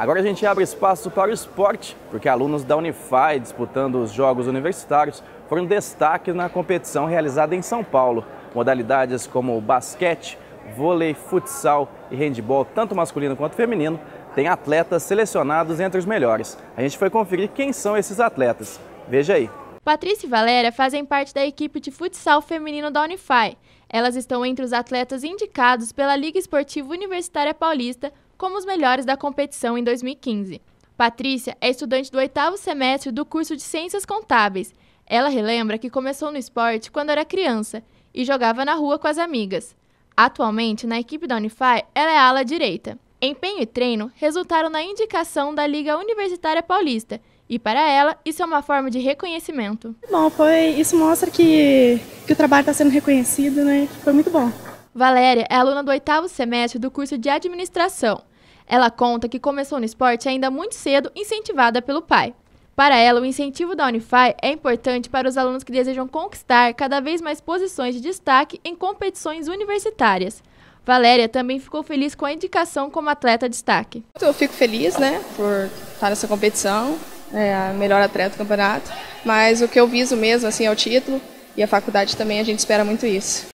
Agora a gente abre espaço para o esporte, porque alunos da Unify disputando os Jogos Universitários foram destaque na competição realizada em São Paulo. Modalidades como basquete, vôlei, futsal e handebol, tanto masculino quanto feminino, têm atletas selecionados entre os melhores. A gente foi conferir quem são esses atletas. Veja aí. Patrícia e Valéria fazem parte da equipe de futsal feminino da Unify. Elas estão entre os atletas indicados pela Liga Esportiva Universitária Paulista como os melhores da competição em 2015. Patrícia é estudante do oitavo semestre do curso de Ciências Contábeis. Ela relembra que começou no esporte quando era criança e jogava na rua com as amigas. Atualmente, na equipe da Unify, ela é ala direita. Empenho e treino resultaram na indicação da Liga Universitária Paulista, e para ela, isso é uma forma de reconhecimento. Bom, foi, isso mostra que, que o trabalho está sendo reconhecido, né? Foi muito bom. Valéria é aluna do oitavo semestre do curso de administração. Ela conta que começou no esporte ainda muito cedo, incentivada pelo pai. Para ela, o incentivo da Unify é importante para os alunos que desejam conquistar cada vez mais posições de destaque em competições universitárias. Valéria também ficou feliz com a indicação como atleta destaque. Eu fico feliz, né, por estar nessa competição, é a melhor atleta do campeonato, mas o que eu viso mesmo assim é o título e a faculdade também a gente espera muito isso.